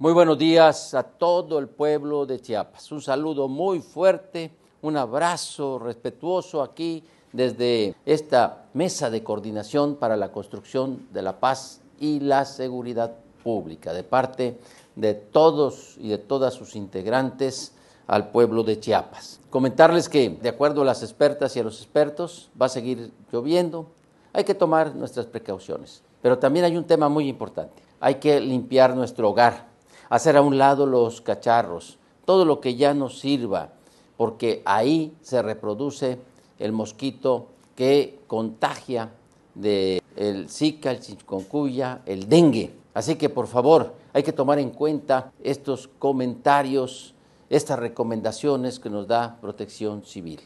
Muy buenos días a todo el pueblo de Chiapas. Un saludo muy fuerte, un abrazo respetuoso aquí desde esta mesa de coordinación para la construcción de la paz y la seguridad pública de parte de todos y de todas sus integrantes al pueblo de Chiapas. Comentarles que, de acuerdo a las expertas y a los expertos, va a seguir lloviendo. Hay que tomar nuestras precauciones. Pero también hay un tema muy importante. Hay que limpiar nuestro hogar hacer a un lado los cacharros, todo lo que ya nos sirva, porque ahí se reproduce el mosquito que contagia de el Zika, el chikungunya, el dengue. Así que por favor, hay que tomar en cuenta estos comentarios, estas recomendaciones que nos da Protección Civil.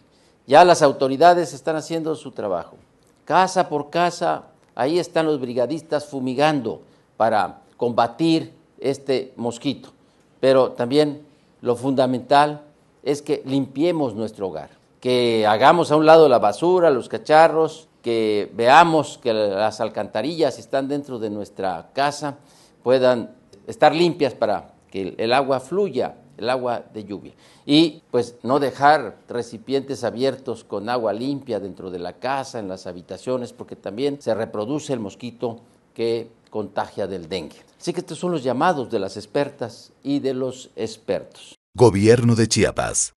Ya las autoridades están haciendo su trabajo. Casa por casa, ahí están los brigadistas fumigando para combatir este mosquito. Pero también lo fundamental es que limpiemos nuestro hogar, que hagamos a un lado la basura, los cacharros, que veamos que las alcantarillas están dentro de nuestra casa, puedan estar limpias para que el agua fluya, el agua de lluvia. Y pues no dejar recipientes abiertos con agua limpia dentro de la casa, en las habitaciones, porque también se reproduce el mosquito que contagia del dengue. Así que estos son los llamados de las expertas y de los expertos. Gobierno de Chiapas.